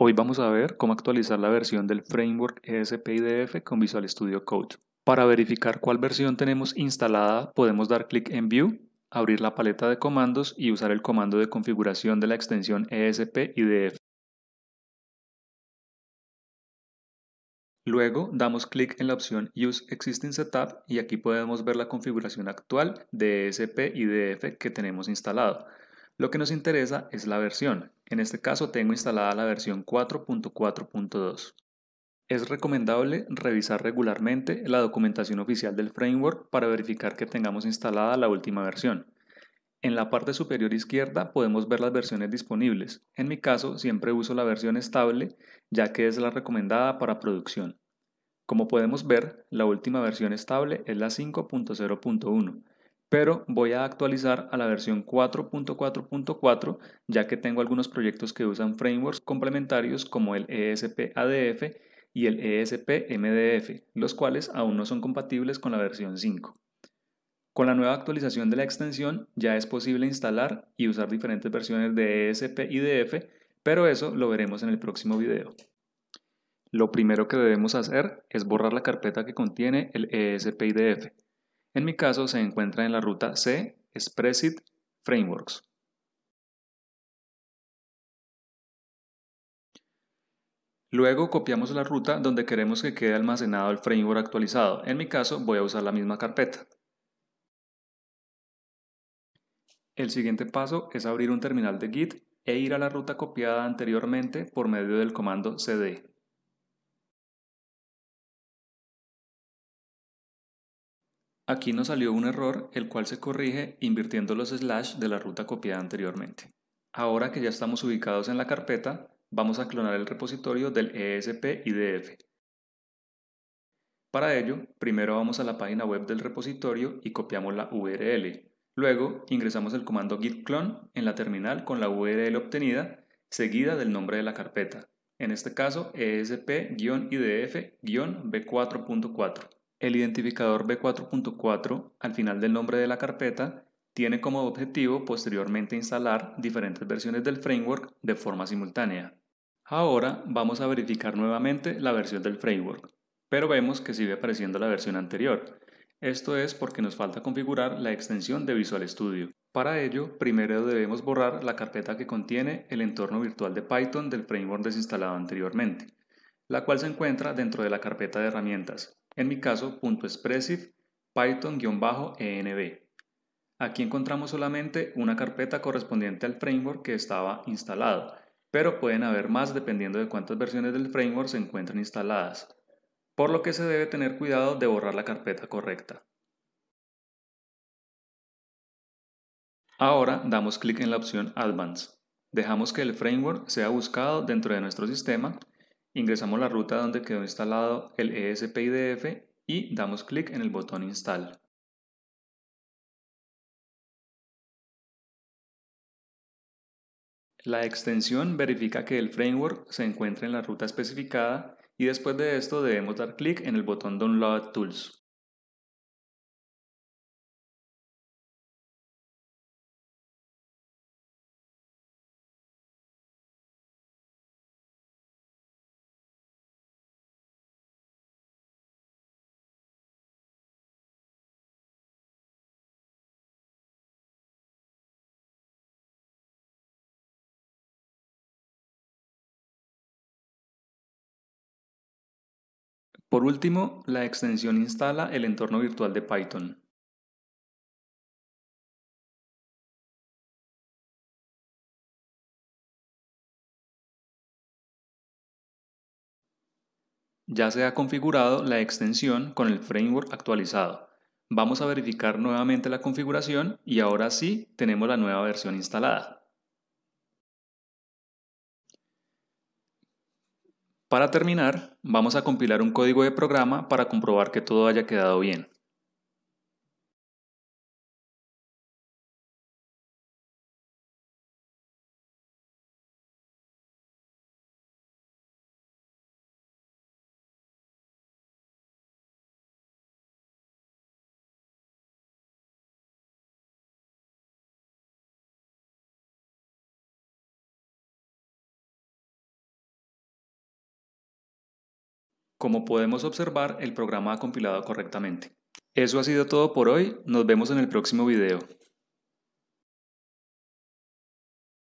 Hoy vamos a ver cómo actualizar la versión del framework ESP/IDF con Visual Studio Code. Para verificar cuál versión tenemos instalada, podemos dar clic en View, abrir la paleta de comandos y usar el comando de configuración de la extensión ESP/IDF. Luego damos clic en la opción Use Existing Setup y aquí podemos ver la configuración actual de ESP/IDF que tenemos instalado. Lo que nos interesa es la versión. En este caso tengo instalada la versión 4.4.2. Es recomendable revisar regularmente la documentación oficial del framework para verificar que tengamos instalada la última versión. En la parte superior izquierda podemos ver las versiones disponibles. En mi caso siempre uso la versión estable ya que es la recomendada para producción. Como podemos ver, la última versión estable es la 5.0.1 pero voy a actualizar a la versión 4.4.4 ya que tengo algunos proyectos que usan frameworks complementarios como el ESP-ADF y el ESP-MDF, los cuales aún no son compatibles con la versión 5. Con la nueva actualización de la extensión ya es posible instalar y usar diferentes versiones de ESP y DF, pero eso lo veremos en el próximo video. Lo primero que debemos hacer es borrar la carpeta que contiene el ESP idf en mi caso se encuentra en la ruta C ExpressIt, Frameworks. Luego copiamos la ruta donde queremos que quede almacenado el framework actualizado. En mi caso voy a usar la misma carpeta. El siguiente paso es abrir un terminal de Git e ir a la ruta copiada anteriormente por medio del comando cd. Aquí nos salió un error, el cual se corrige invirtiendo los slash de la ruta copiada anteriormente. Ahora que ya estamos ubicados en la carpeta, vamos a clonar el repositorio del ESP IDF. Para ello, primero vamos a la página web del repositorio y copiamos la URL. Luego, ingresamos el comando git clone en la terminal con la URL obtenida, seguida del nombre de la carpeta, en este caso ESP-IDF-B4.4. El identificador B4.4 al final del nombre de la carpeta tiene como objetivo posteriormente instalar diferentes versiones del framework de forma simultánea. Ahora vamos a verificar nuevamente la versión del framework, pero vemos que sigue apareciendo la versión anterior. Esto es porque nos falta configurar la extensión de Visual Studio. Para ello, primero debemos borrar la carpeta que contiene el entorno virtual de Python del framework desinstalado anteriormente, la cual se encuentra dentro de la carpeta de herramientas en mi caso .expressive python-env. Aquí encontramos solamente una carpeta correspondiente al framework que estaba instalado, pero pueden haber más dependiendo de cuántas versiones del framework se encuentren instaladas, por lo que se debe tener cuidado de borrar la carpeta correcta. Ahora damos clic en la opción Advanced. Dejamos que el framework sea buscado dentro de nuestro sistema Ingresamos la ruta donde quedó instalado el ESPIDF y damos clic en el botón Install. La extensión verifica que el framework se encuentra en la ruta especificada y después de esto debemos dar clic en el botón Download Tools. Por último, la extensión instala el entorno virtual de Python. Ya se ha configurado la extensión con el framework actualizado. Vamos a verificar nuevamente la configuración y ahora sí tenemos la nueva versión instalada. Para terminar, vamos a compilar un código de programa para comprobar que todo haya quedado bien. Como podemos observar, el programa ha compilado correctamente. Eso ha sido todo por hoy, nos vemos en el próximo video.